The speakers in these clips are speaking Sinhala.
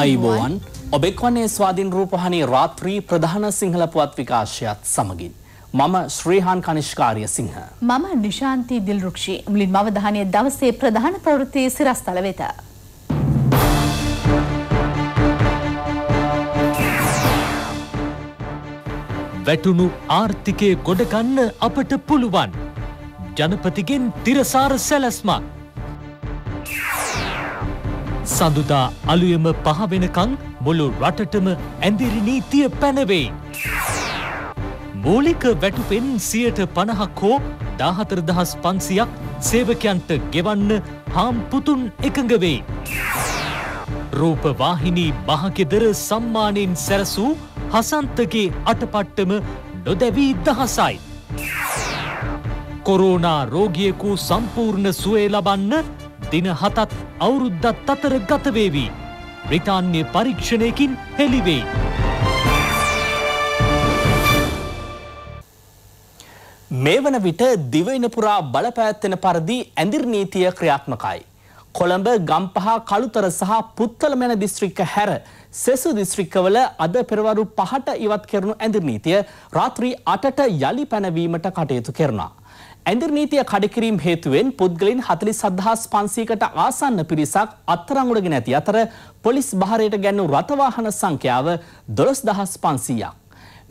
අයිබෝවන් ඔබෙක් වන්නේ ස්වාධීන් රූපහණී රාත්‍රී ප්‍රධාන සිංහල පුවත් විකාශයත් සමගින්. මම ශ්‍රීහාන් කනිෂ්කාරය සිංහ. මම නිශාන්ති දිල්රුක්ෂි මුලින් මවධානය දවසේ ප්‍රධාන ප්‍රවෘත්තිය සිරස්තල වෙත. වැටුණු ආර්ථිකය ගොඩගන්න අපට පුළුවන්. ජනපතිගෙන් තිරසාර සැලැස්මක්. සඳුදා අලුයම පහ වෙනකං මුළු රටටම ඇඳිරි නීතිය පැනවෙයි. මූලික වැටුපෙන් සියට පණහක් හෝ දාහතර දහස් පන්සියක් සේවකයන්ට ගෙවන්න හාම් පුතුන් එකඟ වෙයි. රූපවාහිනී මහකෙදර සම්මානයෙන් සැරසූ හසන්තගේ අටපට්ටම නොදැවී දහසයි. කොරෝනා රෝගියකු සම්පූර්ණ සුවේ ලබන්න දින හතත් අවුරුද්දත් අතර ගතවේවී. බ්‍රිතාන්‍ය පරීක්ෂණයකින් හෙළිවෙයි. මේ වන විට දිවයින පුරා බලපෑත්තෙන පරිදි ඇඳිර් නීතිය ක්‍රියාත්මකයි. කොළඹ ගම්පහ කළුතර සහ පුත්තල මැන දිස්ත්‍රික්ක හැර සෙසු දිස්ත්‍රික්කවල අද පෙරවරු පහට ඉවත් කරනු ඇඳිර් නීතිය රාත්‍රී අටට යළි පැනවීමට කටයුතු කරනවා. ඇඳර් නීතිය කඩකිරීම් හේතුවෙන් පුද්ගලින් හතලිස් සදහස් පන්සීකට ආසන්න පිරිසක් අත්තරංගුඩගෙන ඇති අතර පොලිස් භාරයට ගැන්නු රථවාහන සංඛ්‍යාව දොළොස් දහස් පන්සීයක්.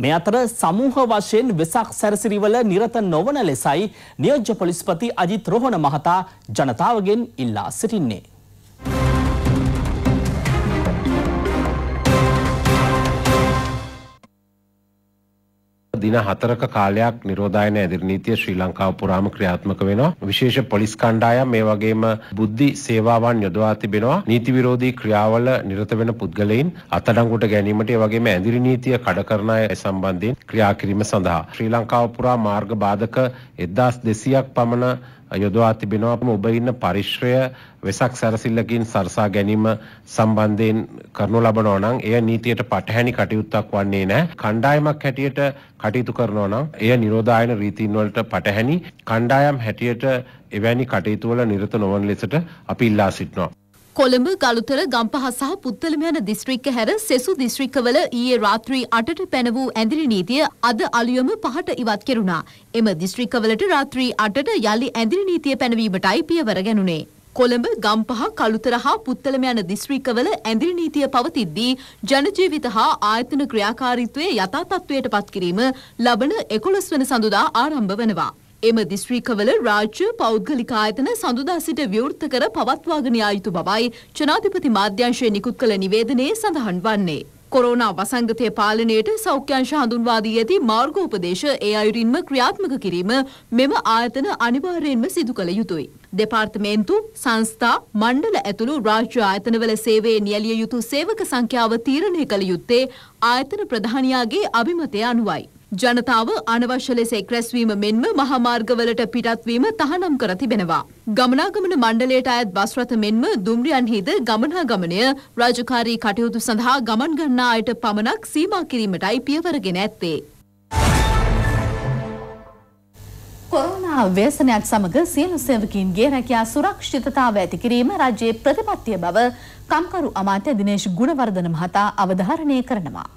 මේ අතර සමූහ වශයෙන් වෙසක් සැරසිරිවල නිරත නොවන ලෙසයි නියෝජ්‍ය පොලිස්පති අජිත් රෝහණ මහතා ජනතාවගෙන් ඉල්ලා සිටින්නේ. දින 4ක කාලයක් නිරෝධායන ඇදිරි නීතිය ශ්‍රී ලංකාව පුරාම ක්‍රියාත්මක වෙනවා. විශේෂ පොලිස් කණ්ඩායම් මේ වගේම බුද්ධි සේවාවන් යොදවා තිබෙනවා. නීති විරෝධී ක්‍රියාවල නිරත වෙන පුද්ගලයින් අත්අඩංගුවට ගැනීමට ඒ වගේම ඇදිරි නීතිය කඩ කරන අය සම්බන්ධයෙන් ක්‍රියා කිරීම සඳහා ශ්‍රී ලංකාව පුරා මාර්ග බාධක 1200ක් පමණ යොදවා තිබෙනවා ඔබ ඉන්න පරිශ්‍රය වෙසක් සැරසිල්ලකින් සරසා ගැනීම සම්බන්ධයෙන් කරනු ලබනවා නම් එය නීතියට පටහැනි කටයුත්තක් වන්නේ නැහැ. කණ්ඩායමක් හැටියට කටයුතු කරනවා නම් එය නිරෝධායන රීතීන් වලට පටහැනි කණ්ඩායම් හැටියට එවැනි කටයුතු වල නිරත නොවන ලෙසට අපි ඉල්ලා සිටිනවා. කොළඹ ගලුතර ගම්පහ සහ පුත්තලම යන දිස්ත්‍රික්ක හැර සෙසු දිස්ත්‍රික්කවල ඊයේ රාත්‍රී අටට පැන වූ ඇඳිරි නීතිය අද අලුයම පහට ඉවත් කෙරුණා. එම දිස්ත්‍රික්කවලට රාත්‍රී අටට යළි ඇඳිරි නීතිය පැනවීමටයි පියවර ගැනුණේ. කොළඹ ගම්පහ කළුතර හා පුත්තලම යන දිස්ත්‍රික්කවල ඇඳිරි නීතිය පවතිද්දී ජනජීවිත හා ආයතන ක්‍රියාකාරීත්වය යථා තත්ත්වයට පත්කිරීම ලබන එකොළොස් වන සඳුදා ආරම්භ වනවා. එම දිස්ත්‍රීකවල රාජ්‍ය පෞද්ගලික ආයතන සඳුදා සිට විවෘත කර පවත්වාගෙන යා යුතු බවයි ජනාධිපති මාධ්‍යංශය නිකුත් කළ නිවේදනයේ සඳහන් වන්නේ. කොරෝනා වසංගතය පාලනයට සෞඛ්‍යංශ හඳුන්වා දී ඇති මාර්ගෝපදේශ ඒ අයුරින්ම ක්‍රියාත්මක කිරීම මෙම ආයතන අනිවාර්යයෙන්ම සිදු කළ යුතුයි. දෙපාර්තමේන්තු සංස්ථා මණ්ඩල ඇතුළු රාජ්‍ය ආයතනවල සේවයේ නියැලිය යුතු සේවක සංඛ්‍යාව තීරණය කළ යුත්තේ ආයතන ප්‍රධානියාගේ අභිමතය අනුවයි. ජනතාව අනවශ්‍ය ලෙස එක්රැස්වීම මෙන්ම මහමාර්ගවලට පිටත්වීම තහනම් කර තිබෙනවා. ගමනාගමන මණ්ඩලයට අයත් බස් රථ මෙන්ම දුම්රියන්හිද ගමනාගමනය රාජකාරී කටයුතු සඳහා ගමන් ගන්නා අයට පමණක් සීමා කිරීමටයි පියවරගෙන ඇත්තේ. කොරෝනා ව්‍යසනයත් සමග සියලු සේවකීන්ගේ රැකියා සුරක්ෂිතතාව ඇති කිරීම රජයේ ප්‍රතිපත්තිය බව කම්කරු අමාත්‍ය දිනේශ් ගුණවර්ධන මහතා අවධාරණය කරනවා.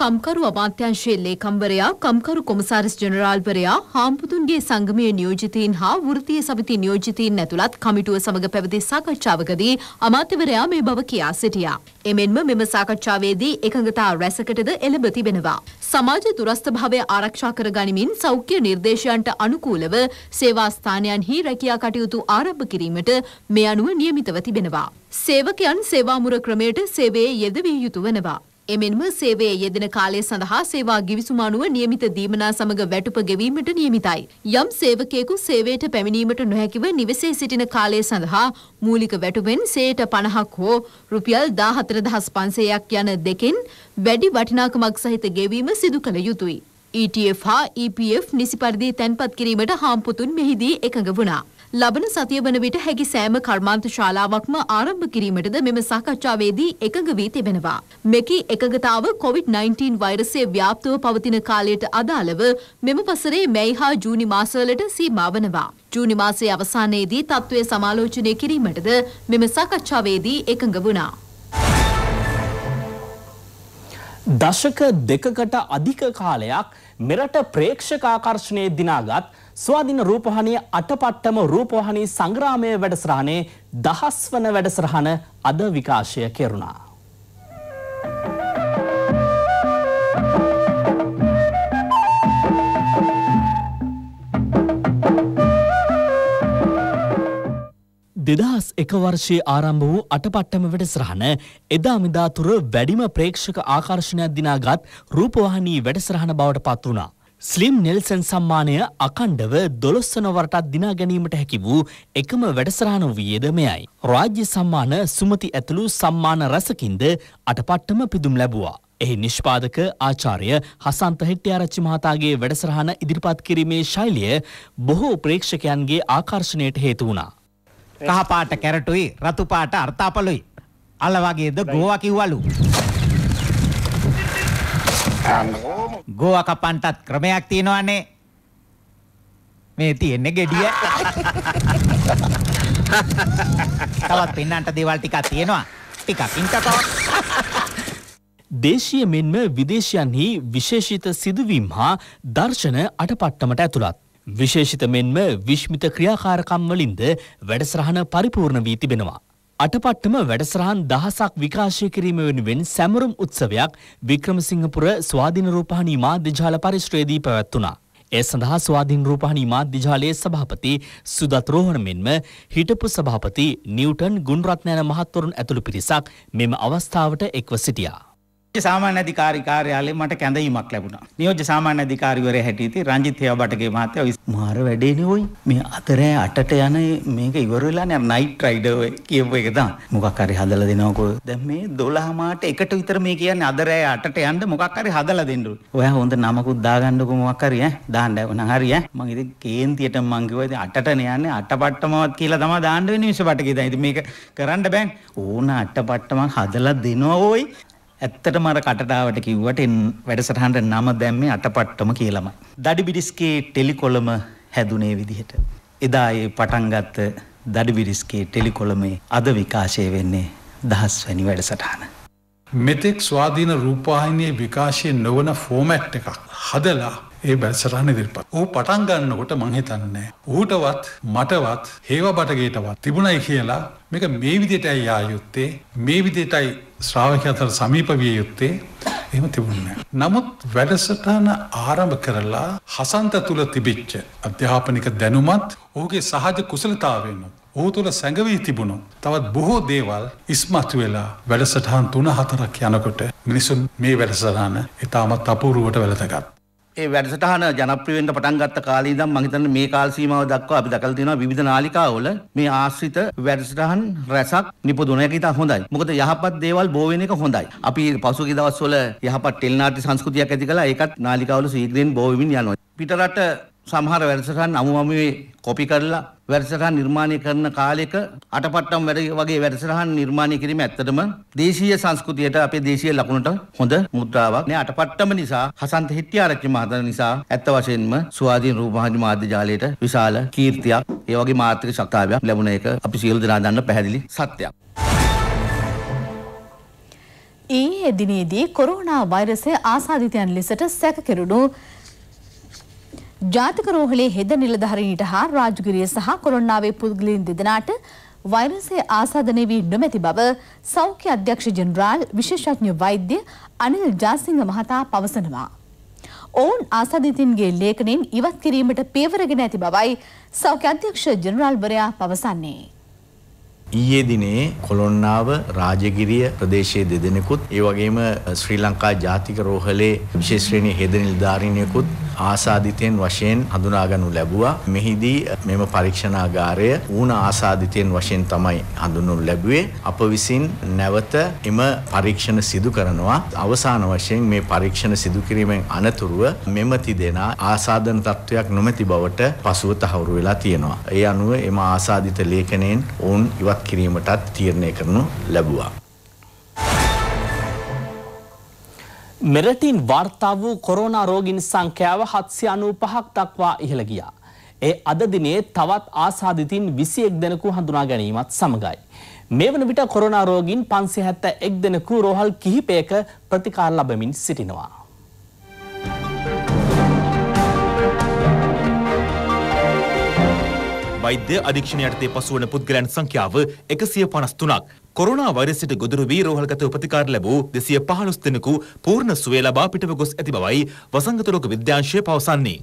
කම්කරු අමාත්‍යංශයේ ලේකම්වරයා කම්කරු කොමසාරිස් ජෙනරාල්වරයා හාම්පුතුන්ගේ සංගමයේ නියෝජිතයින් හා වෘත්තීය සමිති නියෝජිතයින් ඇතුළත් කමිටුව සමග පැවති සාකච්ඡාවකදී අමාත්‍යවරයා මේ බව කියා සිටියා. එමෙන්ම මෙම සාකච්ඡාවේදී එකඟතා රැසකටද එළඹ තිබෙනවා. සමාජ දුරස්ථභාවය ආරක්ෂා කර ගනිමින් සෞඛ්‍ය නිර්දේශයන්ට අනුකූලව සේවා ස්ථානයන්හි රැකියා කටයුතු ආරම්භ කිරීමට මේ අනුව නියමිතව තිබෙනවා. සේවකයන් සේවාමුර ක්‍රමයට සේවයේ යෙදවිය යුතු වෙනවා. එමෙන්ම සේවයේ යෙදෙන කාලය සඳහා සේවා ගිවිසුම අනුව නියමිත දීමනා සමග වැටුප ගෙවීමට නියමිතයි. යම් සේවකයෙකු සේවයට පැමිණීමට නොහැකිව නිවසේ සිටින කාලය සඳහා මූලික වැටුපෙන් සේට 50ක් හෝ රුපියල් 14500ක් යන දෙකෙන් වැඩි වටිනාකමක් සහිත ගෙවීම සිදු කළ යුතුයි. ETF හා EPF නිසි පරිදි තැන්පත් කිරීමට හාම්පුතුන් මෙහිදී එකඟ වුණා. ලබන සතිය වන විට හැකි සෑම කර්මාන්ත ශාලාවක්ම ආරම්භ කිරීමටද මෙම සාකච්ඡාවේදී එකඟ වී තිබෙනවා. මෙකි එකඟතාව COVID-19 වෛරසය ව්‍යාප්තව පවතින කාලයට අදාළව මෙම වසරේ මැයි හා ජූනි මාසවලට සීමා වනවා. ජූනි මාසයේ අවසානයේදී තත්ත්වය සමාලෝචනය කිරීමටද මෙම සාකච්ඡාවේදී එකඟ වුණා. දශක දෙකකට අධික කාලයක් මෙරට ප්‍රේක්ෂක ආකර්ෂණයේ දිනාගත් ස්වාධින රූපවාහිනිය අටපට්ටම රූපවාහිනී සංග්‍රාමයේ වැඩසටහනේ දහස්වන වැඩසටහන අද විකාශය කෙරුණා. දෙදහස් එක වර්ෂයේ ආරම්භ වූ අටපට්ටම වැඩසරහන එදා මෙදාතුර වැඩිම ප්‍රේක්ෂක ආකර්ෂණයක් දිනාගත් රූපවාහිනී වැඩසරහන බවට පත් වුණා. ස්ලිම් නෙල්සන් සම්මානය අකණ්ඩව දොළොස්සනවරටත් දිනා ගැනීමට හැකි වූ එකම වැඩසරහන වූයේද මෙයයි. රාජ්‍ය සම්මාන සුමති ඇතුළු සම්මාන රැසකින්ද අටපට්ටම පිදුම් ලැබුවා. එහි නිෂ්පාදක ආචාර්ය හසන්ත හෙට්ටිආරච්චි මහතාගේ වැඩසරහන ඉදිරිපත් කිරීමේ ශෛලිය බොහෝ ප්‍රේක්ෂකයන්ගේ ආකර්ෂණයට හේතු වුණා. කහ පාට කැරටුයි රතු පාට අර්ථාපලුයි. අල වගේද ගෝවා කිව්වලු. ගෝවා කපන්ටත් ක්‍රමයක් තියෙනවනේ. මේ තියෙන්නේ gediya. තවත් පින්නන්ට දේවල් ටිකක් තියෙනවා. ටිකක් ඉන්ටකෝ. දේශීය මෙන්ම විදේශයන්හි විශේෂිත සිදුවීම් හා දර්ශන අටපට්ටමට ඇතුළත් විශේෂිත මෙන්ම විශ්මිත ක්‍රියාකාරකම් වලින්ද වැඩසටහන පරිපූර්ණ වී තිබෙනවා. අටපට්ටම වැඩසටහන් දහසක් විකාශය කිරීම වෙනුවෙන් සැමරුම් උත්සවයක් වික්‍රමසිංහපුර ස්වාධීන රූපහානි මාධ්‍යජාල පරිශ්‍රයේදී පැවැත්වුණා. ඒ සඳහා ස්වාධීන රූපහානි මාධ්‍යජාලයේ සභාපති සුදත් රෝහණ මෙන්ම හිටපු සභාපති නිව්ටන් ගුණරත්නයන මහත්වරුන් ඇතුළු පිරිසක් මෙම අවස්ථාවට එක්ව සිටියා. සාමාන්‍ය අධිකාරී කාර්යාලයේ මට කැඳවීමක් ලැබුණා. නියෝජ්‍ය සාමාන්‍ය අධිකාරිවරයා හැටියට රංජිත් හේවබටගේ මහත්තයා මාර වැඩේ නෙවෙයි. මේ අතරේ අටට යන මේක ඉවර වෙලා නෑ නයිට් රයිඩර් කියපු එක තමයි. මොකක් හරි හදලා දෙනවකෝ. දැන් මේ 12 මාට එකට විතර මේ කියන්නේ අදරෑ අටට යන්න මොකක් හරි හදලා දෙන්න. ඔයා හොඳ නමකුත් දාගන්නකෝ මොකක් හරි ඈ. දාන්න ඕන හරි ඈ. මම ඉතින් කේන්තියට මං කිව්වා ඉතින් අටට යන්නේ අටපට්ටමවත් කියලා තමයි දාන්න වෙන්නේ මිස බටකේ දැන්. ඉතින් මේක කරන්න බෑ. ඕන අටපට්ටමක් හදලා දෙනවා ඕයි. ඇත්තටම අර කටටාවට කිව්වට වැඩසටහනට නම දැම්මේ අටපට්ටම කියලාමයි. දඩිබිරිස්කේ ටෙලිකොළම හැදුනේ විදිහට. එදා ඒ පටන් ගත්ත දඩිබිරිස්කේ ටෙලිකොළමේ අද විකාශය වෙන්නේ දහස්වැනි වැඩසටහන. මෙතෙක් ස්වාධීන රූපවාහිනියේ විකාශය නොවන ෆෝමැට් එකක් හදලා ඒ බැස්සරහන ඉදිරිපත්. ඌ පටන් ගන්නකොට මං හිතන්නේ ඌටවත් මටවත් හේව බටගේටවත් තිබුණයි කියලා මේක මේ විදිහටයි ආ යුත්තේ මේ විදිහටයි ශ්‍රාවකයන් අතර සමීප විය යුත්තේ එහෙම තිබුණේ නමුත් වැඩසටහන ආරම්භ කරලා හසන්ත තුල තිබිච්ච අධ්‍යාපනික දැනුමත් ඔහුගේ සහජ කුසලතාවයෙන් ඔහු තුළ සැඟවී තිබුණු තවත් බොහෝ දේවල් ඉස්මතු වෙලා වැඩසටහන් තුන හතරක් යනකොට මිනිසුන් මේ වැඩසටහන ඉතාමත් අපූරුවට වැළඳගත්. ඒ වැඩසටහන ජනප්‍රිය වෙන්න පටන් ගත්ත කාලේ ඉඳන් මම හිතන්නේ මේ කාල සීමාව දක්වා අපි දැකලා තියෙනවා විවිධ නාලිකාවල මේ ආශ්‍රිත වැඩසටහන් රැසක් නිපදුන එක ඉතා හොඳයි. මොකද යහපත් දේවල් බෝ වෙන එක හොඳයි. අපි පසුගිය දවස්වල යහපත් ටෙලිනාට්‍ය සංස්කෘතියක් ඇති කළා. ඒකත් නාලිකාවල සීග්‍රෙන් බෝ වෙමින් යනවා. පිටරට සමහර වැඩසටහන් අමුමමුවේ කොපි කරලා වැඩසටහන් නිර්මාණය කරන කාලෙක අටපට්ටම් වැඩ වගේ වැඩසටහන් නිර්මාණය කිරීම ඇත්තටම දේශීය සංස්කෘතියට අපේ දේශීය ලකුණට හොඳ මුද්‍රාවක්. මේ අටපට්ටම නිසා හසන්ත හිටියාරච්චි මහතා නිසා ඇත්ත වශයෙන්ම ස්වාධීන රූපවාහිනී මාධ්‍ය ජාලයට විශාල කීර්තියක්, ඒ වගේ මාත්‍රික ශක්තාවයක් ලැබුණ එක අපි සියලු දෙනා දන්න පැහැදිලි සත්‍යයක්. ඊයේ දිනේදී කොරෝනා වෛරසය ආසාදිතයන් ලෙසට සැකකෙරුණු ජාතික රෝහලේ හෙද නිලධාරීන්ට හා රාජගිරිය සහ කොළොන්නාවේ පුද්ගලයන් දෙදෙනාට වෛරසය ආසාදනය වී නොමැති බව සෞඛ්‍ය අධ්‍යක්ෂ ජෙනරාල් විශේෂඥ වෛද්‍ය අනිල් ජාසිංහ මහතා පවසනවා. ඔවුන් ආසාදිතින්ගේ ලේඛනයෙන් ඉවත් කිරීමට පියවර ගෙන ඇති බවයි සෞඛ්‍ය අධ්‍යක්ෂ ජෙනරාල්වරයා පවසන්නේ. ඊයේ දිනේ කොළොන්නාව රාජගිරිය ප්‍රදේශයේ දෙදෙනෙකුත් ඒ වගේම ශ්‍රී ලංකා ජාතික රෝහලේ විශේෂ ශ්‍රේණියේ හෙද නිලධාරීනියකුත් ආසාදිතයන් වශයෙන් හඳුනාගනු ලැබුවා. මෙහිදී මෙම පරීක්ෂණාගාරය ඌණ ආසාදිතයන් වශයෙන් තමයි හඳුන්වනු ලැබුවේ. අප විසින් නැවත එම පරීක්ෂණ සිදු කරනවා. අවසාන වශයෙන් මේ පරීක්ෂණ සිදු කිරීමෙන් අනතුරුව මෙම තිදෙනා ආසාදන තත්වයක් නොමැති බවට පසුව තහවුරු වෙලා තියෙනවා. ඒ අනුව එම ආසාදිත ලේඛනයෙන් ඔවුන් ඉවත් යටපත් කිරීමටත් තීරණය කරනු ලැබුවා. මෙරටින් වාර්තා වූ කොරෝනා රෝගින් සංඛ්‍යාව හත්සි අනූ පහක් දක්වා ඉහළ ගියා. ඒ අදදිනේ තවත් ආසාධිතින් විසියෙක් දෙනකු හඳුනා ගැනීමත් සමඟයි. මේ වන විට කොරනා රෝගින් පන්සි හැත්ත එක් දෙනකු රෝහල් කිහිපයක ප්‍රතිකාර ලබමින් සිටිනවා. වෛද්‍ය අධීක්ෂණ යටතේ පසුවන පුද්ගලයන් සංඛ්‍යාව 153ක්. කොරෝනා වෛරසයට ගොදුරු වී රෝහල්ගත උපතිකාර ලැබූ 215 දෙනෙකු පූර්ණ සුවය ලබා පිටව ගොස් ඇති බවයි වසංගත රෝග විද්‍යාංශය පවසන්නේ.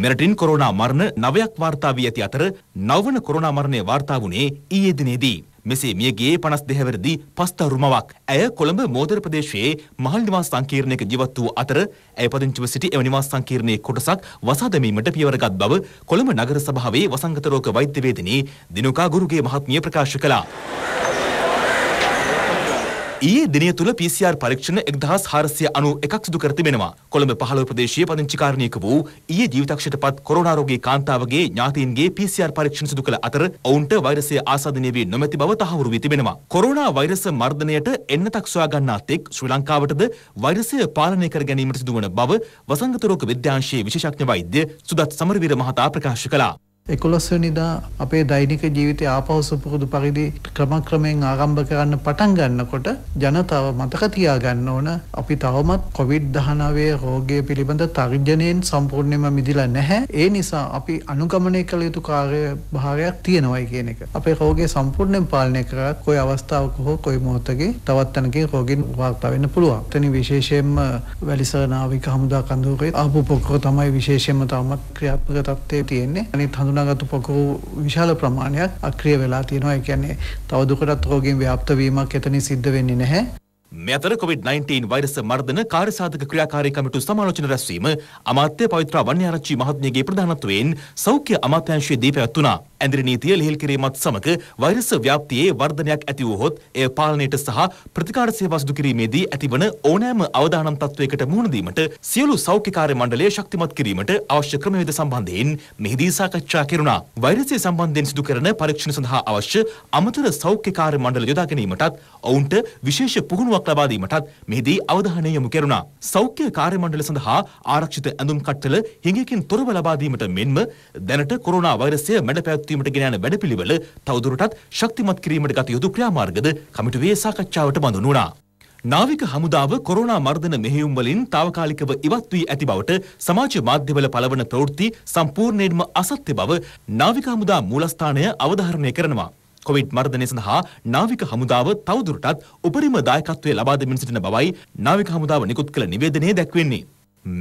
මෙරටින් කොරෝනා මරණ 9ක් වාර්තා වී ඇති අතර නවවන කොරෝනා මරණය වාර්තා වුණේ ඊයේ දිනේදී. මෙසේ මියගේ 52 වෙනිදී පස්තරුමවක් ඇය කොළඹ මෝදර ප්‍රදේශයේ මහල් නිවාස සංකීර්ණයක ජීවත් වූ අතර ඇය පදිංචිව සිටි එම නිවාස සංකීර්ණයේ කොටසක් වසා දැමීමට පියවරගත් බව කොළඹ නගර සභාවේ වසංගත රෝග වෛද්‍ය වේදිනී දිනුකා ගුරුගේ මහත්මිය ප්‍රකාශ කළා. ඊයේ දිනය තුළ PCR පරීක්ෂණ 1491ක් සිදු කර තිබෙනවා. කොළඹ 15 ප්‍රදේශීය පදිංචිකාරණියක වූ ඊයේ ජීවිතක්ෂයටපත් කොරෝනා රෝගී කාන්තාවගේ ඥාතීන්ගේ PCR පරීක්ෂණ සිදු කළ අතර ඔවුන්ට වෛරසය ආසාදනය වී නොමැති බව තහවුරු වී තිබෙනවා. කොරෝනා වෛරස මර්ධනයට එන්නතක් සොයා ගන්නාත් එක් ශ්‍රී ලංකාවටද වෛරසය පාලනය කර ගැනීමට සිදුවන බව වසංගත රෝග විද්‍යාංශයේ විශේෂඥ වෛද්‍ය සුදත් සමරවීර මහතා ප්‍රකාශ කළා. එකොළොස්වනිදා අපේ දෛනික ජීවිතය ආපවසුපුරුදු පරිදි ක්‍රමක්‍රමයෙන් ආරම්භ කරන්න පටන් ගන්නකොට ජනතාව මතක තියාගන්න ඕන අපි තවමත් කොවිඩ් දහනාවේ රෝගය පිළිබඳ තර්ජනයෙන් සම්පූර්ණයම මිදිලා නැහැ ඒ නිසා අපි අනුගමනය කළ යුතු කාර්ය භාරයක් තියෙනවයි කියන එක අපේ රෝගය සම්පූර්ණයෙන් පාලනය කරත් කොයි අවස්ථාවක හෝ කොයි මොහොතගේ තවත් තැනකින් රෝගින් වාර්තා වෙන්න පුළුවන් තනි විශේෂයෙන්ම වැලිසර නාවික හමුදා කඳුරේ ආපු පොක්කෝ තමයි විශේෂයෙන්ම තවමත් ක්‍රියාත්මක තත්ත්වයේ තියෙන්නේ අනිත් හඳුන ගොඩනගතු පොකු විශාල ප්‍රමාණයක් අක්‍රිය වෙලා තියෙනවා එකන්නේ තවදුකටත් රෝගෙන් ව්‍යාප්තවීමක් එතනි සිද්ධ වෙන්නේ නැහැ. මෙතර COVID-19 වෛරස මර්ධන කාර්යසාධක ක්‍රියාකාරීකමිටු සමාලෝචන රැස්වීම අමාත්‍ය පවිත්‍රා වන්‍යාරච්චි මහත්මියගේ ප්‍රධානත්වයෙන් සෞඛ්‍ය අමාත්‍යංශයේ දී පැවැත්වුණා. ඇඳිරි නීතිය ලිහිල් කිරීමත් සමග වෛරස ව්‍යාප්තියේ වර්ධනයක් ඇති වුවහොත් එය පාලනයට සහ ප්‍රතිකාර සේවා සිදු කිරීමේදී ඇතිවන ඕනෑම අවදානම් තත්වයකට මුහුණ දීමට සියලු සෞඛ්‍යකාරී මණ්ඩලය ශක්තිමත් කිරීමට අවශ්‍ය ක්‍රමවේද සම්බන්ධයෙන් මෙහිදී සාකච්ඡා කෙරුණා. වෛරසය සම්බන්ධයෙන් සිදු කරන පරීක්ෂණ සඳහා අවශ්‍ය අමතර සෞඛ්‍යකාරී මණ්ඩල යොදා ගැනීමටත් ඔවුන්ට විශේෂ පුහුණුවක් ලබා දීමටත් මෙහිදී අවධානය යොමු කෙරුණා. සෞඛ්‍ය කාර්ය මණ්ඩල සඳහා ආරක්ෂිත ඇඳුම් කට්ටල හිඟකින් තොරව ලබා දීමට මෙන්ම දැනට කොරෝනා වෛරසය මැඩපැවැත් ජීවත්වීමට ගෙනයන වැඩපිළිවෙල තවදුරටත් ශක්තිමත් කිරීමට ගත යුතු ක්‍රියාමාර්ගද කමිටුවේ සාකච්ඡාවට බඳුන් වුණා. නාවික හමුදාව කොරෝනා මර්ධන මෙහෙයුම් වලින් తాවකාලිකව ඉවත් වී ඇති බවට සමාජ මාධ්‍යවල පළවන ප්‍රවෘත්ති සම්පූර්ණයෙන්ම අසත්‍ය බව නාවික හමුදා මූලස්ථානය අවධාරණය කරනවා. කොවිඩ් මර්ධනය සඳහා නාවික හමුදාව තවදුරටත් උපරිම දායකත්වය ලබා දෙමින් සිටින බවයි නාවික හමුදාව නිකුත් කළ නිවේදනයේ දැක්වෙන්නේ.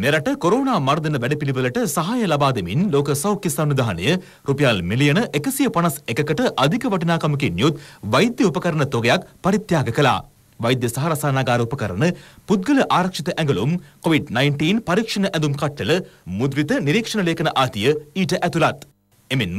මෙරට කොරෝනා මර්ධන වැඩපිළිවෙලට සහාය ලබා දෙමින් ලෝක සෞඛ්‍ය සංවිධානය රුපියල් මිලියන 151කට අධික වටිනාකමකින් යුත් වෛද්‍ය උපකරණ තොගයක් පරිත්‍යාග කළා. වෛද්‍ය සහ රසායනාගාර උපකරණ, පුද්ගල ආරක්ෂිත ඇඟලුම්, COVID-19 පරීක්ෂණ ඇඳුම් කට්ටල, මුද්‍රිත නිරීක්ෂණ ලේඛන ආදිය ඊට ඇතුළත්. එමෙන්ම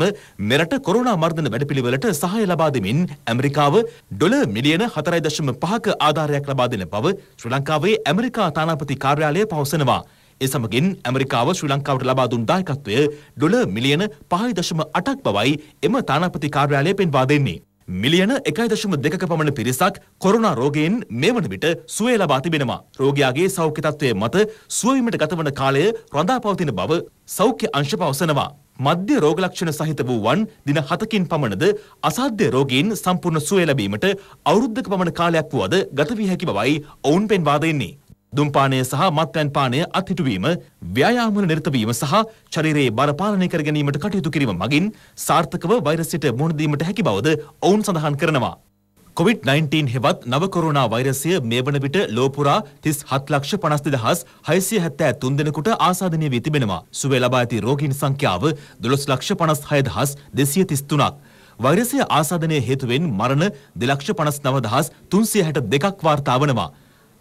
මෙරට කොරෝනා මර්ධන වැඩපිළිවෙලට සහාය ලබා දෙමින් ඇමරිකාව ඩොලර් මිලියන 4.5ක ආධාරයක් ලබා දෙන බව ශ්‍රී ලංකාවේ ඇමරිකා තානාපති කාර්යාලය පවසනවා. ඒ සමගින් ඇමරිකාව ශ්‍රී ලංකාවට ලබා දුන් දායකත්වය ඩොලර් මිලියන 5.8ක් බවයි එම තානාපති කාර්යාලය පෙන්වා දෙන්නේ. මිලියන එකයි දශම දෙකක පමණ පිරිසක් කොරුණා රෝගයෙන් මේ වන විට සුවය ලබා තිබෙනවා. රෝගයාගේ සෞඛ්‍ය තත්ත්වය මත සුවවීමට ගතවන කාලය රඳා පවතින බව සෞඛ්‍ය අංශ පවසනවා. මධ්‍ය රෝග ලක්ෂණ සහිත වූ වන් දින 7කින් පමණද අසාධ්‍ය රෝගීන් සම්පූර්ණ සුවය ලැබීමට අවුරුද්දක පමණ කාලයක් වුවද ගත විය හැකි බවයි ඔවුන් පෙන්වා දෙන්නේ. දුම්පානය සහ මත්පැන් පානය අත්හිටුවීම ව්‍යායාමවල නිරතවීම සහ ශරීරයේ බර පාලනය කර ගැනීමට කටයුතු කිරීම මගින් සාර්ථකව වෛරසයට මුහුණ දීමට හැකි බවද ඔවුන් සඳහන් කරනවා. කොවිD-19 හෙවත් නව කොරෝනා වෛරසය මේ වන විට ලෝ පුරා 37 ලක්ෂ 52673 දෙනෙකුට ආසාදනය වී තිබෙනවා. සුවය ලබා ඇති රෝගීන් සංඛ්‍යාව 1256233ක්. වෛරසය ආසාදනය හේතුවෙන් මරණ 259362ක් වාර්තා වනවා.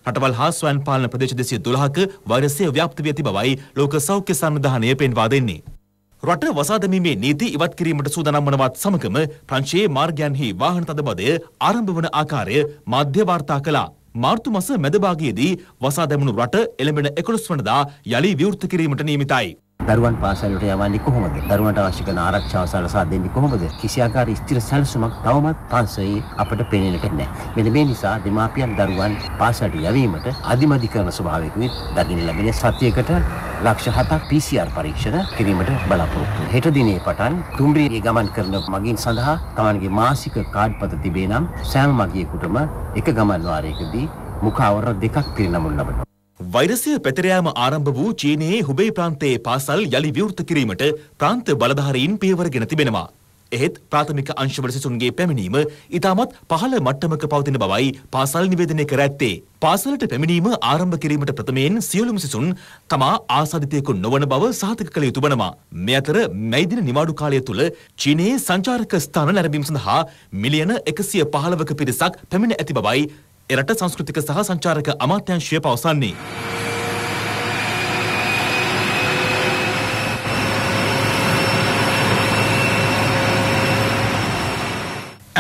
රටවල් හා ස්වයං පාලන ප්‍රදේශ 212ක වෛරසය ව්‍යාප්ත වී ඇති බවයි ලෝක සෞඛ්‍ය සංවිධානය පෙන්වා දෙන්නේ. රට වසාදමීමේ නීති ඉවත් කිරීමට සූදානම් වනවත් සමගම ප්‍රංශයේ මාර්ගයන්හි වාහන තදබදය ආරම්භ වන ආකාරය මාධ්‍ය වාර්තා කළා. මාර්තු මස මැදභාගයේදී වසා දැමුණු රට එළඹෙන 11 වනදා යළි විවෘත කිරීමට නියමිතයි. දරුවන් පාසලට යවන්නේ කොහොමද? දරුවන්ට අවශ්‍ය කරන ආරක්ෂාව සලසා දෙන්නේ කොහොමද? කිසියාකාර ස්ථිර සැලසුමක් තවමත් පන්සලේ අපට පෙනෙන්නට නැහැ. මෙන්න මේ නිසා දෙමාපියන් දරුවන් පාසලට යවීමට අධිමදි කරන ස්වභාවයකින් දකින්න ලැබෙන සතියකට ලක්ෂ 7ක් PCR පරීක්ෂණ කිරීමට බලාපොරොත්තු වෙනවා. හෙට දිනේ පටන් තුම්රියේ ගමන් කරන මගින් සඳහා තමන්ගේ මාසික කාඩ් පත තිබේ නම් සෑම මගියෙකුටම එක ගමන් වාරයකදී මුඛ ආවරණ දෙකක් පිරිනමනු ලබනවා. වෛරසය පැතිරයාම ආරම්භ වූ චීනයේ හුබේ ප්‍රාන්තයේ පාසල් යළි විවෘත කිරීමට ප්‍රාන්ත බලධාරීන් පියවරගෙන තිබෙනවා. එහෙත් ප්‍රාථමික අංශවල සිසුන්ගේ පැමිණීම ඉතාමත් පහළ මට්ටමක පවතින බවයි පාසල් නිවේදනය කර ඇත්තේ. පාසලට පැමිණීම ආරම්භ කිරීමට ප්‍රථමයෙන් සියලුම සිසුන් තමා ආසාධිතයෙකු නොවන බව සාධක කළ යුතු වනවා. මේ අතර මැයිදින නිවාඩු කාලය තුළ චීනයේ සංචාරක ස්ථාන නැරඹීම සඳහා මිලියන 115ක පිරිසක් පැමිණ ඇති බවයි එරට සංස්කෘතික සහ සංචාරක අමාත්‍යංශය පවසන්නේ.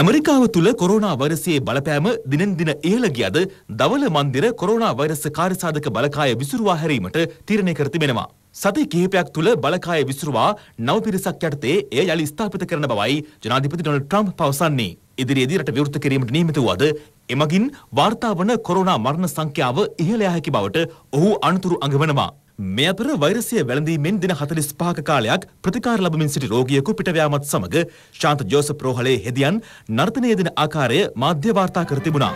ඇමරිකාව තුළ කොරෝනා වෛරසයේ බලපෑම දිනෙන් දින ඉහළ ගියද දවල මන්දිර කොරෝනා වෛරස කාර්යසාධක බලකාය විසුරුවා හැරීමට තීරණය කර තිබෙනවා. සති කිහිපයක් තුළ බලකාය විසුරුවා නව පිරිසක් යටතේ එය යළි ස්ථාපිත කරන බවයි ජනාධිපති ඩොනල්ඩ් ට්‍රම්ප් පවසන්නේ. ඉදිරියේදී රට විවෘත කිරීමට නියමිත වූ අද එමගින් වාර්තා වන කොරෝනා මරණ සංඛ්‍යාව ඉහළ යා හැකි බවට ඔහු අනතුරු අඟවනවා. මේ අතර වෛරසය වැළඳීමෙන් දින 45ක කාලයක් ප්‍රතිකාර ලැබමින් සිටි රෝගියෙකු පිටවැයාමත් සමග ශාන්ත ජෝසප් රෝහලේ හෙදියන් නර්තනයේ දෙන ආකාරය මාධ්‍ය වාර්තා කර තිබුණා.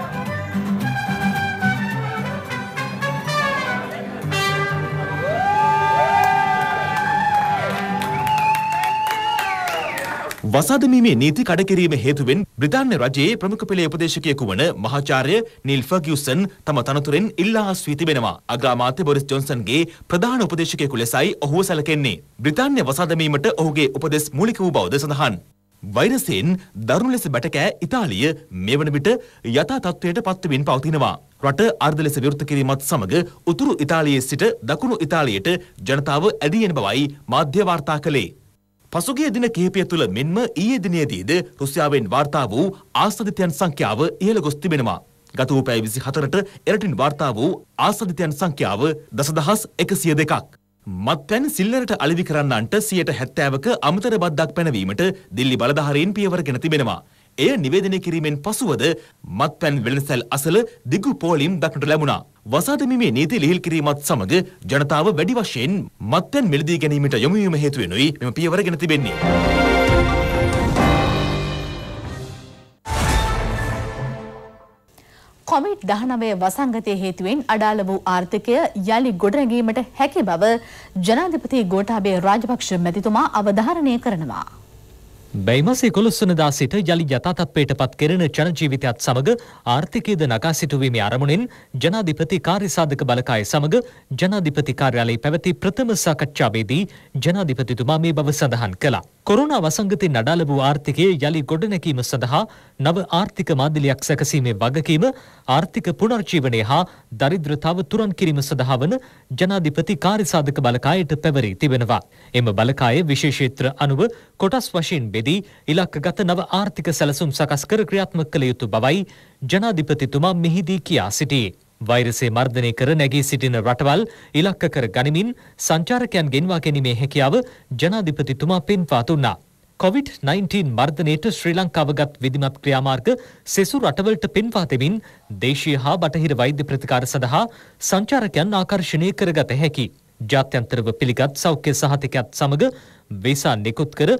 වසාදමීමේ නීති කඩකිරීම හේතුවෙන් බ්‍රිතාන්‍ය රජයේ ප්‍රමුඛ පෙළේ උපදේශකයෙකු වන මහාචාර්ය නිල් ෆර්ගියුසන් තම තනතුරෙන් ඉල්ලා අස්වී තිබෙනවා. අග්‍රාමාත්‍ය බොරිස් ජොන්සන්ගේ ප්‍රධාන උපදේශකයෙකු ලෙසයි ඔහුව සැලකෙන්නේ. බ්‍රිතාන්‍ය වසාදමීමට ඔහුගේ උපදෙස් මූලික වූ බවද සඳහන්. වෛරසයෙන් දරුණු ලෙස බැටකෑ ඉතාලිය මේවන විට යථා තත්ත්වයට පත්වමින් පවතිනවා. රට අර්ධ ලෙස විවෘත කිරීමත් සමග උතුරු ඉතාලියේ සිට දකුණු ඉතාලියට ජනතාව ඇදී එන බවයි මාධ්‍ය වාර්තා කළේ. පසුගිය දින කිහිපය තුළ මෙන්ම ඊයේ දිනේදීද රුසියාවෙන් වාර්තා වූ ආසදිතයන් සංඛ්‍යාව ඉහළ ගොස් තිබෙනවා. ගත වූ පැය 24ට එරටින් වාර්තා වූ ආසදිතයන් සංඛ්‍යාව දසදහස් 102ක්. මත්පැන් සිල්ලරට අලෙවි කරන්නන්ට 70%ක අමතර බද්දක් පැනවීමට දිල්ලි බලධාරීන් පියවර ගෙන තිබෙනවා. එය නිවේදනය කිරීමෙන් පසුවද මත්පැන් වෙළඳසැල් අසල දිගු පෝලිම් දක්නට ලැබුණා. වසාදමීමේ නීති ලිහිල් කිරීමත් සමග ජනතාව වැඩි වශයෙන් මත්පැන් මිලදී ගැනීමට යොමුවීම හේතුවෙනුයි මෙම පියවර ගෙන තිබෙන්නේ. කොමිට් දහනවය වසංගතය හේතුවෙන් අඩාල වූ ආර්ථිකය යළි ගොඩනැගීමට හැකි බව ජනාධිපති ගෝටාබේ රාජපක්ෂ මැතිතුමා අවධාරණය කරනවා. බැයිමසේ කොළොස්සනදා සිට යළි යථාතත්වයට පත් කෙරෙන ජනජීවිතයත් සමඟ ආර්ථිකයද නකා සිටුවීමේ අරමුණෙන් ජනාධිපති කාර්යසාධක බලකාය සමඟ ජනාධිපති කාර්යාලයේ පැවති ප්‍රථම සාකච්ඡාවේදී ජනාධිපතිතුමා මේ බව සඳහන් කළා. කොරුණා වසංගතින් අඩාල වූ ආර්ථිකයේ යළි ගොඩනැකීම සඳහා නව ආර්ථික මාදිලියක් සැකසීමේ වගකීම ආර්ථික පුනර්ජීවනය හා දරිද්‍රතාව තුරන් කිරීම සඳහා වන ජනාධිපති කාර්යසාධක බලකායට පැවරී තිබෙනවා. එම බලකායේ විශේෂේත්‍ර අනුව කොටස් වශයෙන් බෙදී ඉලක්කගත නව ආර්ථික සැලසුම් සකස් කර ක්‍රියාත්මක කළ යුතු බවයි ජනාධිපතිතුමා මෙහිදී කියා සිටියේ. වෛරසේ මර්ධනය කර නැගී සිටින රටවල් ඉලක්ක කර ගනිමින් සංචාරකයන් ගෙන්වා ගැනීමේ හැකියාව ජනාධිපතිතුමා පෙන්වා දුන්නා. කොවිD-19 මර්ධනයට ශ්‍රී ලංකාවගත් විධිමත් ක්‍රියාමාර්ග සෙසු රටවලට පෙන්වා දෙමින් දේශීය හා බටහිර වෛද්‍ය ප්‍රතිකාර සඳහා සංචාරකයන් ආකර්ෂණය කරගත හැකි. ජාත්‍යන්තරව පිළිගත් සෞඛ්‍ය සහතිකයත් සමග වීසා නිකුත් කර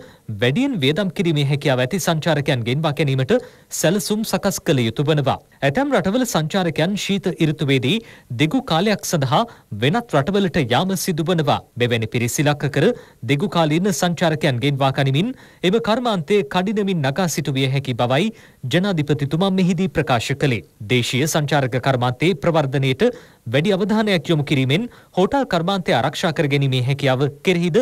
වැඩියෙන් වියදම් කිරීමේ හැකියාව ඇති සංචාරකයන්ගෙන් වගැනීමට සැලසුම් සකස් කළ යුතු වනවා. ඇතැම් රටවල සංචාරකයන් ශීත ඍතුවේදී දිගු කාලයක් සඳහා වෙනත් රටවලට යාම සිදුවනවා. මෙවැනි පිරිස ඉලක්ක කර දිගු කාලීන සංචාරකයන්ගෙන් වාකණමින් එම කර්මාන්තයේ කඩිනමින් නගා සිටුවිය හැකි බවයි ජනාධිපතිතුමා මෙහිදී ප්‍රකාශ කළේ. දේශීය සංචාරක කර්මාන්තයේ ප්‍රවර්ධනයට වැඩි අවධානයක් යොමු කිරීමෙන් හෝටල් කර්මාන්තය ආරක්ෂා කර ගැනීමේ හැකියාව කෙරෙහිද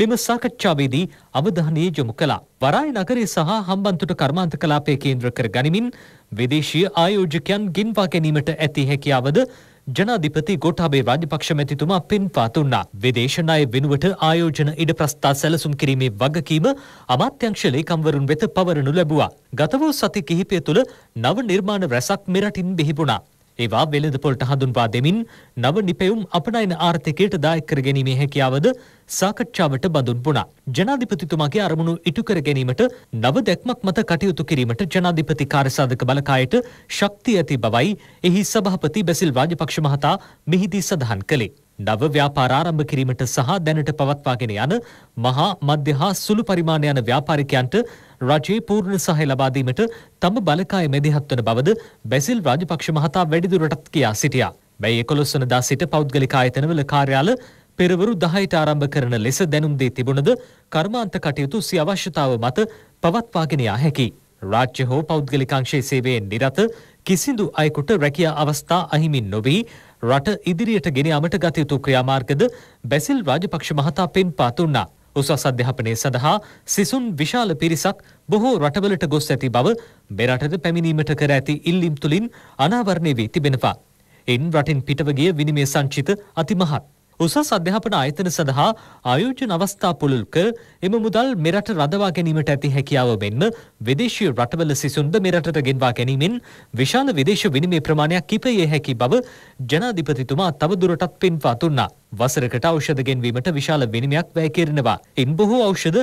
මෙම සාකච්ඡාවේදී අවධානය යොමු කළා. වරාය නගරය සහ හම්බන්තොට කර්මාන්ත කලාපය කේන්ද්‍ර කර ගනිමින් විදේශීය ආයෝජකයන් ගින්වා ගැනීමට ඇති හැකියාවද ජනාධිපති ගෝඨාභය රාජපක්ෂ මැතිතුමා පෙන්වා දුන්නා. විදේශ ණය වෙනුවට ආයෝජන ඉඩ ප්‍රස්ථා සැලසුම් කිරීමේ වගකීම අමාත්‍යංශ ලේකම්වරුන් වෙත පවරනු ලැබුවා. ගත වූ සති කිහිපය තුළ නව නිර්මාණ රැසක් මෙරටින් බිහි වුණා. ඒවා වෙළඳපොලට හඳුන්වා දෙමින් නව නිපැයුම් අපනයන ආර්ථිකයට දායකර ගැනීමේ හැකියාවද සාකච්ඡාවට බඳුන් වුණා. ජනාධිපතිතුමාගේ අරමුණු ඉටු කර ගැනීමට නව දැක්මක් මත කටයුතු කිරීමට ජනාධිපති කාර්යසාධක බලකායට ශක්තිය ඇති බවයි එහි සභාපති බැසිල් රාජපක්ෂ මහතා මෙහිදී සඳහන් කළේ. නව ව්‍යාපාර ආරම්භ කිරීමට සහ දැනට පවත්වාගෙන යන මහා මධ්‍ය හා සුළු පරිමාණ යන ව්‍යාපාරිකයන්ට රජයේ පූර්ණ සහය ලබාදීමට තම බලකාය මෙදිහත් වන බවද බැසිල් රාජපක්ෂ මහතා වැඩිදුරටත් කියා සිටියා. මැයි එකොළොස් වනදා සිට පෞද්ගලික ආයතනවල කාර්යාල පෙරවරු දහයට ආරම්භ කරන ලෙස දැනුම් දී තිබුණද කර්මාන්ත කටයුතු සිය අවශ්‍යතාව මත පවත්වාගෙන යා හැකි. රාජ්‍ය හෝ පෞද්ගලිකංශයේ සේවයෙන් නිරත කිසිදු අයෙකුට රැකියා අවස්ථා අහිමි නොවී රට ඉදිරියට ගෙන යාමට ගතයුතු ක්‍රියාමාර්ගද බැසිල් රාජපක්ෂ මහතා පෙන්පා දුන්නා. උසස් අධ්‍යාපනය සඳහා සිසුන් විශාල පිරිසක් බොහෝ රටවලට ගොස් ඇති බව මෙරටද පැමිණීමට කර ඇති ඉල්ලීම් තුළින් අනාවරණය වී තිබෙනවා. එන් රටින් පිටවගිය විනිමය සංචිත අතිමහත්. උසස් අධ්‍යාපන ආයතන සඳහා ආයෝජන අවස්ථා පුළුල්ක එම මුදල් මෙරට රඳවා ගැනීමට ඇති හැකියාව මෙන්ම විදේශීය රටවල සිසුන්ද මෙරටට ගෙන්වා ගැනීමෙන් විශාල විදේශ විනිමය ප්‍රමාණයක් කිපයේ හැකි බව ජනාධිපතිතුමා තවදුරටත් පින්පා තුන්නා. වසරකට ඖෂධ ගෙන්වීමට විශාල විනිමයක් වැය කෙරෙනවා. ඉන් බොහෝ ඖෂධ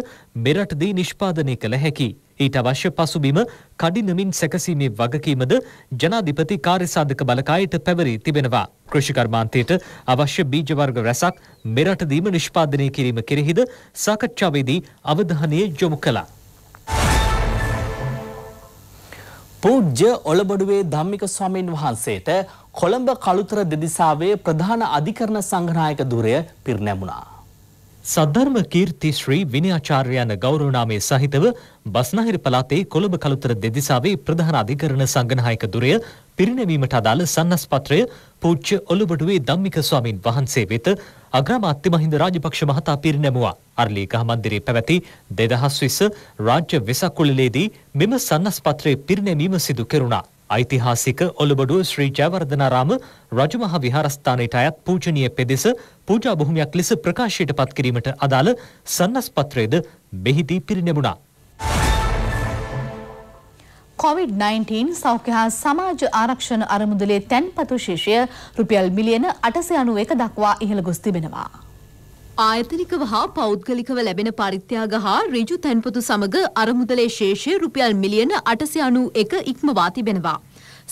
මෙරටදී නිෂ්පාදනය කළ හැකියි. ඊට අවශ්‍ය පසුබිම කඩිනමින් සැකසීමේ වගකීමද ජනාධිපති කාර්යසාධක බලකායට පැවරී තිබෙනවා. කෘෂිකර්මාන්තයට අවශ්‍ය බීජ වර්ග රැසක් මෙරටදීම නිෂ්පාදනය කිරීම කෙරෙහිද සාකච්ඡාවේදී අවධානය යොමු කළා. පූජ්‍ය ඔලබඩුවේ ධම්මික ස්වාමීන් වහන්සේට කොළඹ කළුතර දෙදිසාවේ ප්‍රධාන අධිකරණ සංග්‍රහයක ධුරය පිරිනැමුණා. සද්ධර්ම කීර්ති ශ්‍රී විනයාචාර්යයන ගෞරවනාමය සහිතව බස්නාහිර පළාතේ කොළඹ කළුතර දෙදිසාවේ ප්‍රධාන අධිකරණ සංග්‍රහයක ධුරය පිරිනැමීමට අදාළ සන්නස් පත්‍රය පූජ්‍ය ඔළුබඩුවේ ධම්මික ස්වාමින් වහන්සේ වෙත අග්‍රාමාත්‍ය මහින්ද රාජපක්ෂ මහතා පිරිනැමුවා. අර්ලීගහ මන්දිරේ පැවැති 2020 රාජ්‍ය වෙසක් කුළුලේදී මෙම සන්නස් පත්‍රය පිරිනැමීම සිදු කෙරුණා. ඓතිහාසික ඔළුබඩුව ශ්‍රී ජයවර්ධනාරාම රජමහ විහාරස්ථානයට අයත් පූජනීය පෙදෙස පූජා බොහොමයක් ලෙස ප්‍රකාශයට පත් කිරීමට අදාළ සන්නස් පත්‍රයද මෙහිදී පිරිනැමුණා. COVID-19 සෞඛ්‍ය හා සමාජ ආරක්ෂණ අරමුදලේ තැන්පතු ශේෂය රුපියල් මිලියන 891 දක්වා ඉහළ ගොස් තිබෙනවා. ආයතනිකව හා පෞද්ගලිකව ලැබෙන පරිත්‍යාග හා ඍජු තැන්පොතු සමග අරමුදලේ ශේෂය රුපියල් මිලියන 891 ඉක්මවා තිබෙනවා.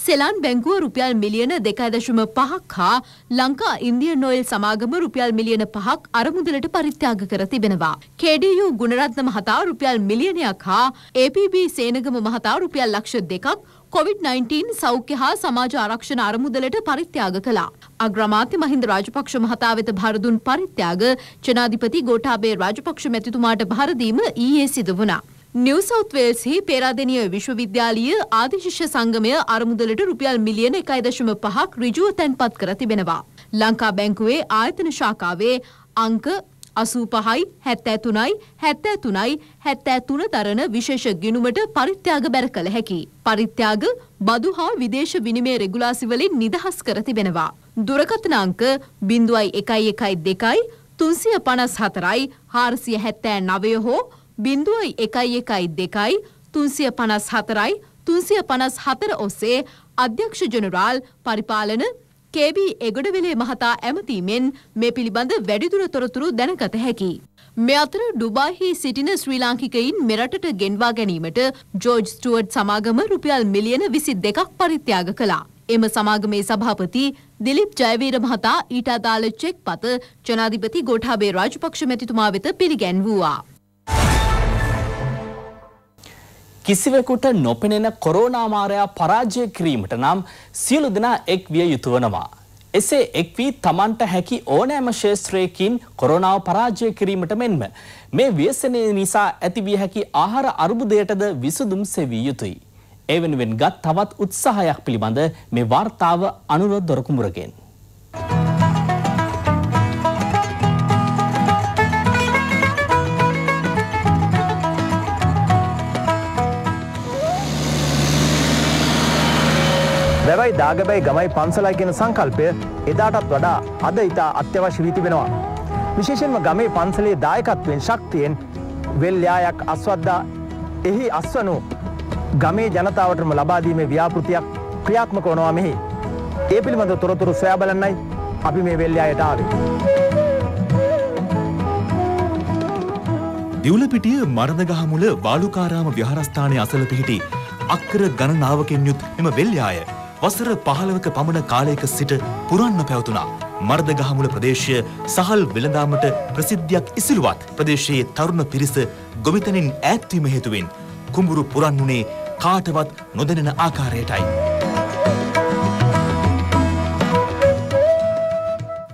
සෙලන් බැංකුව රුපියල් මිලියන 2.5ක් හා ලංකා ඉන්දියන් ඔයිල් සමාගම රුපියල් මිලියන 5ක් අරමුදලට පරිත්‍යාග කර තිබෙනවා. KDU ගුණරත්න මහතා රුපියල් මිලියනයක් හා APB සේනගම මහතා රුපියල් ලක්ෂ 2ක් කොවිD-19 සෞඛ්‍ය හා සමාජ ආරක්ෂණ අරමුදලට පරිත්‍යාග කළා. අග්‍රාමාත්‍ය මහින්ද රාජපක්ෂ මහතා වෙත භාර දුන් පරිත්‍යාග ජනාධිපති ගෝඨාභය රාජපක්ෂ මැතිතුමාට භාර දීම ඊයේ සිදු වුණා. නිව සෞත් වේල්ස්හි පේරාදෙනිය විශ්වවිද්‍යාලීය ආදිශිෂ්‍ය සංගමය අරමුදලට රුපියල් මිලියන එකයි දශම පහක් ඍජුව තැන්පත් කර තිබෙනවා. ලංකා බැංකුවේ ආයතන ශාඛාවේ අංක අසූපහයි හැත්තෑ තුනයි හැත්තෑ තුනයි හැත්තෑ තුන දරන විශේෂ ගිනුමට පරිත්‍යාග බැර කළ හැකි. පරිත්‍යාග බදු හා විදේශ විනිමේ රෙගුලාසිවලින් නිදහස් කර තිබෙනවා. දුරකථනාංක බිඳුවයි එකයි එකයි දෙකයි තුන්සිය පනස් හතරයි හාරසිය හැත්තෑ නවය හෝ බින්දුවයි එකයි එකයි දෙකයි තුන්සිය පනස් හතරයි තුන්සිය පනස් හතර ඔස්සේ අධ්‍යක්ෂ ජනරාල් පරිපාලන කේබී එගොඩවෙලේ මහතා ඇමතීමෙන් මේ පිළිබඳ වැඩිදුර තොරතුරු දැනගත හැකි. මේ අතර ඩුබායිහි සිටින ශ්‍රී ලාංකිකයින් මෙරටට ගෙන්වා ගැනීමට ජෝජ් ස්ටුවර්ඩ් සමාගම රුපියල් මිලියන විසි දෙකක් පරිත්‍යාග කළා. එම සමාගමේ සභාපති දිලිප් ජයවීර මහතා ඊට අදාළ චෙක් පත ජනාධිපති ගෝඨාබේ රාජපක්ෂ මැතිතුමා වෙත පිළිගැන්වුවා. කිසිවෙකුට නොපෙනෙන කොරෝනාමාරයා පරාජය කිරීමට නම් සියලු දෙනා එක් විය යුතුවනවා. එසේ එක් වී තමන්ට හැකි ඕනෑම ශේත්‍රයකින් කොරෝනාව පරාජය කිරීමට මෙන්ම මේ ව්‍යසනය නිසා ඇතිවිය හැකි ආහාර අර්බුදයටද විසුදුම් සෙවිය යුතුයි. ඒ වෙනුවෙන් ගත් තවත් උත්සාහයක් පිළිබඳ මේ වාර්තාව අනුර දොරකුමුරගෙන්. වැවයි දාගබැයි ගමයි පන්සලයි කියන සංකල්පය එදාටත් වඩා අද ඉතා අත්‍යවශ්‍ය වී තිබෙනවා. විශේෂෙන්ම ගමේ පන්සලේ දායකත්වෙන් ශක්තියෙන් වෙල්යායක් අස්වද්දා එහි අස්වනු ගමේ ජනතාවටම ලබාදීමේ ව්‍යාපෘතියක් ක්‍රියාත්මක වනවා මෙහි. ඒ පිළිබඳ තොරතුරු සොයා බලන්නයි අපි මේ වෙල්යායට ආවේ. දිවුලපිටිය මරදගහමුල වාලුකාරාම විහාරස්ථානය අසල පිහිටි අක්කර ගණනාවකෙන් යුත් මෙම වෙල්යාය වසර පහළවක පමණ කාලයක සිට පුරන්න පැවතුනා. මර්දගහමුල ප්‍රදේශය සහල් වෙළඳාමට ප්‍රසිද්ධියක් ඉසිලුවත් ප්‍රදේශයේ තරුණ පිරිස ගොවිතනින් ඈත්වීම හේතුවෙන් කුඹුරු පුරන්නුනේ කාටවත් නොදැනෙන ආකාරයටයි.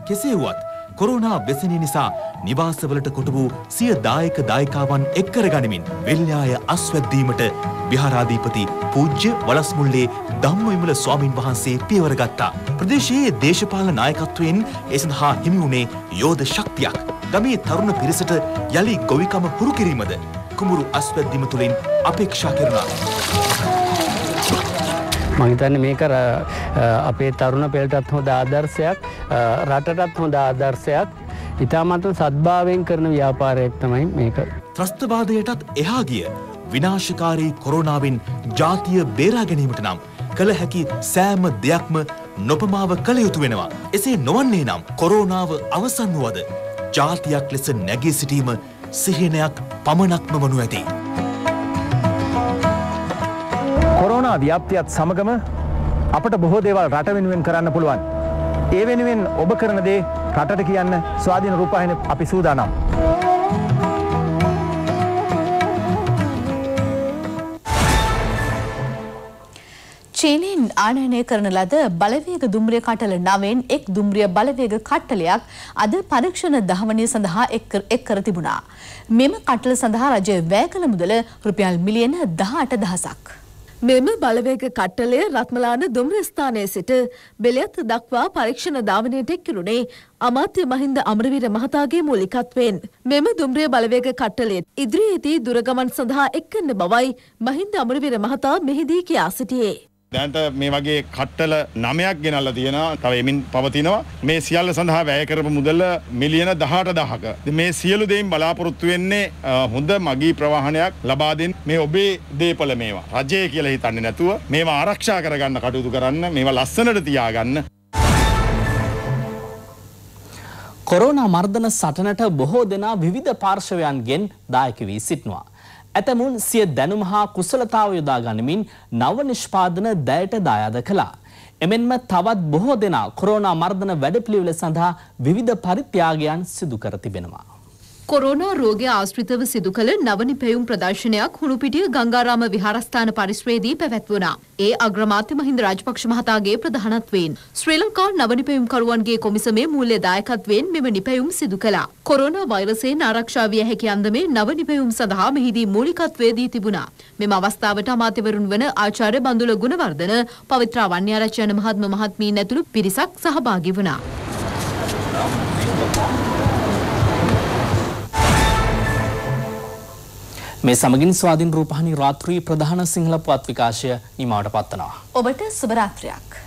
කෙසේ වුවත් කොරෝනා වෙසෙන නිසා නිවාසවලට කොට වූ සිය දායක දායකාවන් එක් කරගනිමින් වෙල්යාය අස්වැද්දීමට විහාරාධිපති පූජ්‍ය වලස්මුල්ලේ ධම්මවිමල ස්වාමින් වහන්සේ පියවර ගත්තා. ප්‍රදේශයේ දේශපාලන නායකත්වයෙන් එසඳහා හිමි වුණේ යෝධ ශක්තියක්. ගමේ තරුණ පිරිසට යලි ගොවිකම හුරු කිරීමද කුමරු අස්වැද්දීම තුළින් අපේක්ෂා කරනවා. මහිතන්න මේක අපේ තරුණ පෙළටත් හොඳ ආදර්ශයක් රටටත් හොඳ ආදර්ශයක් ඉතාමත්ම සත්භාවයෙන් කරන ව්‍යාපාරයක් තමයි මේක. ත්‍රස්තවාදයටත් එහා ගිය විනාශකාරී කොරෝනාවෙන් ජාතිය බේරා ගැනීමට නම් කළ හැකි සෑම දෙයක්ම නොපමාව කළ යුතු වෙනවා. එසේ නොවන්නේ නම් කොරෝනාව අවසන් වුවද ජාතියක් ලෙස නැගී සිටීම සිහිනයක් පමණක්ම වනු ඇති. කොරෝනා ව්‍යාප්තියත් සමගම අපට බොහෝ දේවල් රට වෙනුවෙන් කරන්න පුළුවන්. ඒ වෙනුවෙන් ඔබ කරන දේ රටට කියන්න ස්වාධීන රූපහින අපි සූදානම්. චීනයෙන් ආනයනය කරන ලද බලවේග දුම්රිය කටල නවෙන් එක් දුම්රිය බලවේග කට්ටලයක් අද පරීක්ෂණ දහවනය සඳහා එක් කර තිබුණා. මෙම කටල සඳහා රජය වැය කළ මුදල රුපියල් මිලියන දහ අට දහසක්. මෙම බලවේග කට්ටලය රත්මලාන දුම්රස්ථානය සිට බෙලයත් දක්වා පරීක්ෂණ ධාවනයට එක්කිරුණේ අමාත්‍ය මහින්ද අමරවීර මහතාගේ මූලිකත්වයෙන්. මෙම දුම්රිය බලවේග කට්ටලෙත් ඉදිරියේදී දුරගමන් සඳහා එක්කන්න බවයි මහින්ද අමරවීර මහතා මෙහිදී කියා සිටියේ. දැන්ට මේ වගේ කට්ටල නමයක් ගෙනල්ල තියෙනවා තව එමින් පවතිනවා මේ සියල්ල සඳහා වැය කරපු මුදල මිලියන දහට දහක මේ සියලු දෙයින් බලාපොරොත්තු වෙන්නේ හොඳ මගී ප්‍රවාහනයක් ලබාදෙන් මේ ඔබේ දේපල මේවා රජය කියලා හිතන්නේ නැතුව මේවා ආරක්ෂා කරගන්න කටයුතු කරන්න මේවා ලස්සනට තියාගන්න කොරෝනා මර්ධන සටනට බොහෝ දෙනා විවිධ පාර්ශවයන්ගෙන් දායක වී සිටිනවා ඇතමුන් සිය දැනුම හා කුසලතාව යොදා ගනිමින් නව නිෂ්පාදන දැයට දායාද කළා. එමෙන්ම තවත් බොහෝ දෙනා කොරෝනා මර්ධන වැඩපිළිවෙල සඳහා විවිධ පරිත්‍යාගයන් සිදු කර තිබෙනවා. කොරෝනා රෝගය ආශ්‍රිතව සිදු කළ නවනි පැයුම් ප්‍රදර්ශනයක් හුණුපිටිය ගංගාරාම විහාරස්ථාන පරිශ්‍රයේදී පැවැත්වුණා. ඒ අග්‍රමාත්‍ය මහින්ද රාජපක්ෂ මහතාගේ ප්‍රධානත්වයෙන් ශ්‍රී ලංකා නවනි පැයුම්කරුවන්ගේ කොමිසමේ මූල්‍ය දායකත්වයෙන් මෙම නිපැයුම් සිදු කළා. කොරෝනා වෛරසයෙන් ආරක්ෂා විය හැකි අන්දමේ නව නිපැයුම් සඳහා මෙහිදී මූලිකත්වය දී තිබුණා. මෙම අවස්ථාවට අමාත්‍යවරුන් වන ආචාර්ය බඳුල ගුණවර්ධන, පවිත්‍රා වන්‍යාරච්චයන මහත්ම මහත්මීන් ඇතුළු පිරිසක් සහභාගී වුණා. මේ සමගින් ස්වාධීන් රූපහානි රාත්‍රී ප්‍රධාන සිංහල පුවත් විකාශය නිමවට පත්වනවා. ඔබට සුබ රාත්‍රියක්.